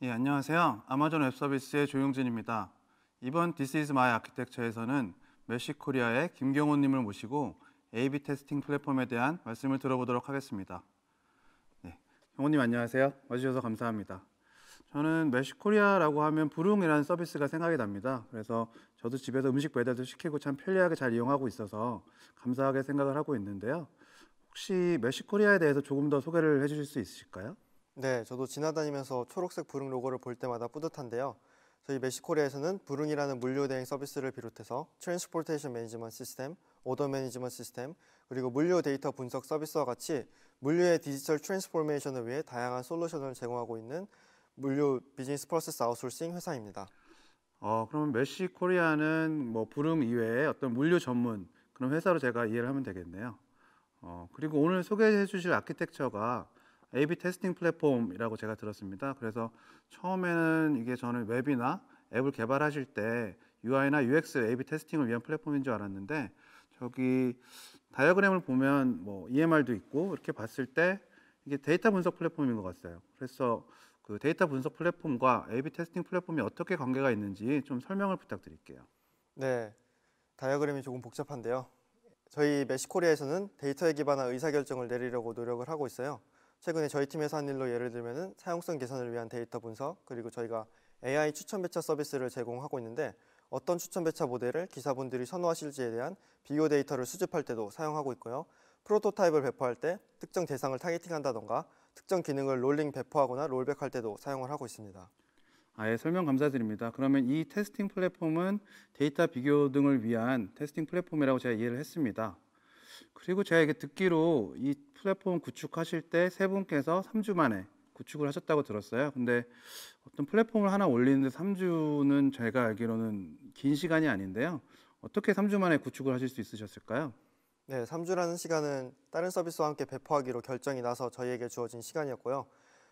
예, 안녕하세요. 아마존 웹서비스의 조용진입니다. 이번 This is my architecture에서는 메시 코리아의 김경호님을 모시고 A-B 테스팅 플랫폼에 대한 말씀을 들어보도록 하겠습니다. 네, 경호님 안녕하세요. 와주셔서 감사합니다. 저는 메시 코리아라고 하면 부릉이라는 서비스가 생각이 납니다. 그래서 저도 집에서 음식 배달도 시키고 참 편리하게 잘 이용하고 있어서 감사하게 생각을 하고 있는데요. 혹시 메시 코리아에 대해서 조금 더 소개를 해주실 수 있으실까요? 네, 저도 지나다니면서 초록색 부릉 로고를 볼 때마다 뿌듯한데요. 저희 메시코리아에서는 부릉이라는 물류 대행 서비스를 비롯해서 트랜스포테이션 매니지먼트 시스템, 오더 매니지먼트 시스템, 그리고 물류 데이터 분석 서비스와 같이 물류의 디지털 트랜스포메이션을 위해 다양한 솔루션을 제공하고 있는 물류 비즈니스 프로세스 아웃소싱 회사입니다. 어, 그러면 메시코리아는 뭐 부릉 이외에 어떤 물류 전문 그런 회사로 제가 이해를 하면 되겠네요. 어, 그리고 오늘 소개해 주실 아키텍처가 A/B 테스팅 플랫폼이라고 제가 들었습니다. 그래서 처음에는 이게 저는 웹이나 앱을 개발하실 때 UI나 UX A/B 테스팅을 위한 플랫폼인 줄 알았는데 저기 다이어그램을 보면 뭐 EMR도 있고 이렇게 봤을 때 이게 데이터 분석 플랫폼인 것 같아요. 그래서 그 데이터 분석 플랫폼과 A/B 테스팅 플랫폼이 어떻게 관계가 있는지 좀 설명을 부탁드릴게요. 네, 다이어그램이 조금 복잡한데요. 저희 메시코리아에서는 데이터에 기반한 의사결정을 내리려고 노력을 하고 있어요. 최근에 저희 팀에서 한 일로 예를 들면은 사용성 개선을 위한 데이터 분석 그리고 저희가 AI 추천 배차 서비스를 제공하고 있는데 어떤 추천 배차 모델을 기사분들이 선호하실지에 대한 비교 데이터를 수집할 때도 사용하고 있고요. 프로토타입을 배포할 때 특정 대상을 타겟팅한다던가 특정 기능을 롤링 배포하거나 롤백할 때도 사용을 하고 있습니다. 아예 설명 감사드립니다. 그러면 이 테스팅 플랫폼은 데이터 비교 등을 위한 테스팅 플랫폼이라고 제가 이해를 했습니다. 그리고 제가 이게 듣기로 이 플랫폼 구축하실 때 세 분께서 3주 만에 구축을 하셨다고 들었어요. 근데 어떤 플랫폼을 하나 올리는데 3주는 제가 알기로는 긴 시간이 아닌데요. 어떻게 3주 만에 구축을 하실 수 있으셨을까요? 네, 3주라는 시간은 다른 서비스와 함께 배포하기로 결정이 나서 저희에게 주어진 시간이었고요.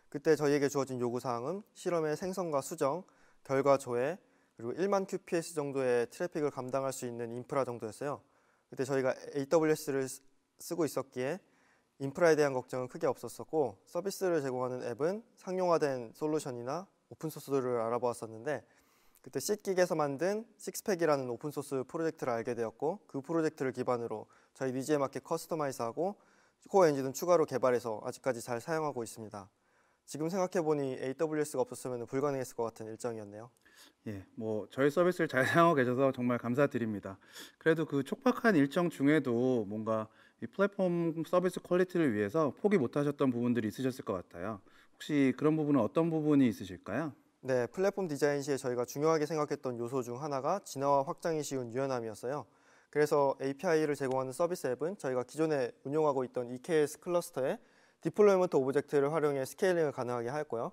그때 저희에게 주어진 요구 사항은 실험의 생성과 수정, 결과 조회, 그리고 1만 QPS 정도의 트래픽을 감당할 수 있는 인프라 정도였어요. 그때 저희가 AWS를 쓰고 있었기에 인프라에 대한 걱정은 크게 없었었고 서비스를 제공하는 앱은 상용화된 솔루션이나 오픈소스를 알아보았었는데 그때 씻기에서 만든 식스팩이라는 오픈소스 프로젝트를 알게 되었고 그 프로젝트를 기반으로 저희 니즈에 맞게 커스터마이즈하고 코어 엔진은 추가로 개발해서 아직까지 잘 사용하고 있습니다. 지금 생각해보니 AWS가 없었으면 불가능했을 것 같은 일정이었네요. 예, 뭐 저희 서비스를 잘 사용하고 계셔서 정말 감사드립니다. 그래도 그 촉박한 일정 중에도 뭔가 이 플랫폼 서비스 퀄리티를 위해서 포기 못하셨던 부분들이 있으셨을 것 같아요. 혹시 그런 부분은 어떤 부분이 있으실까요? 네, 플랫폼 디자인 시에 저희가 중요하게 생각했던 요소 중 하나가 진화와 확장이 쉬운 유연함이었어요. 그래서 API를 제공하는 서비스 앱은 저희가 기존에 운영하고 있던 EKS 클러스터에 디플로이먼트 오브젝트를 활용해 스케일링을 가능하게 하였고요.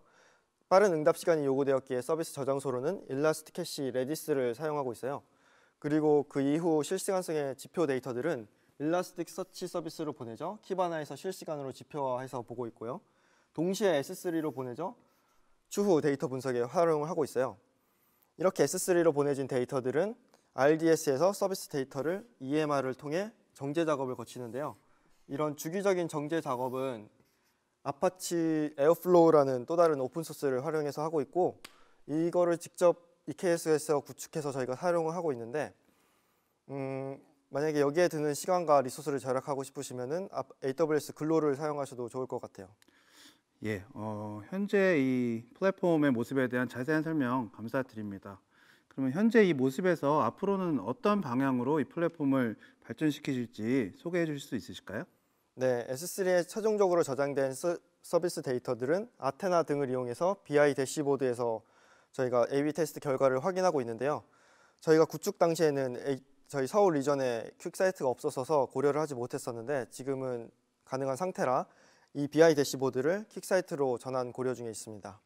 빠른 응답 시간이 요구되었기에 서비스 저장소로는 일라스트 캐시 레디스를 사용하고 있어요. 그리고 그 이후 실시간성의 지표 데이터들은 일라스틱 서치 서비스로 보내죠 키바나에서 실시간으로 지표화해서 보고 있고요. 동시에 S3로 보내죠 추후 데이터 분석에 활용을 하고 있어요. 이렇게 S3로 보내진 데이터들은 RDS에서 서비스 데이터를 EMR을 통해 정제 작업을 거치는데요. 이런 주기적인 정제 작업은 아파치 에어플로우라는 또 다른 오픈소스를 활용해서 하고 있고 이거를 직접 EKS에서 구축해서 저희가 사용을 하고 있는데 음, 만약에 여기에 드는 시간과 리소스를 절약하고 싶으시면은 AWS 근로를 사용하셔도 좋을 것 같아요. 예, 어, 현재 이 플랫폼의 모습에 대한 자세한 설명 감사드립니다. 그러면 현재 이 모습에서 앞으로는 어떤 방향으로 이 플랫폼을 발전시키실지 소개해 주실 수 있으실까요? 네, S3에 최종적으로 저장된 서, 서비스 데이터들은 아테나 등을 이용해서 BI 대시보드에서 저희가 A-B 테스트 결과를 확인하고 있는데요. 저희가 구축 당시에는 A, 저희 서울 리전에 퀵사이트가 없어서 고려를 하지 못했었는데 지금은 가능한 상태라 이 BI 대시보드를 퀵사이트로 전환 고려 중에 있습니다.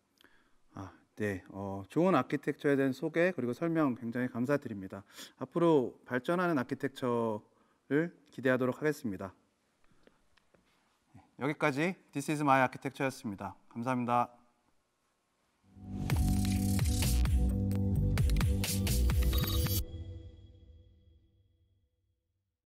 아, 네, 어, 좋은 아키텍처에 대한 소개 그리고 설명 굉장히 감사드립니다. 앞으로 발전하는 아키텍처를 기대하도록 하겠습니다. 여기까지 This is my architecture였습니다. 감사합니다.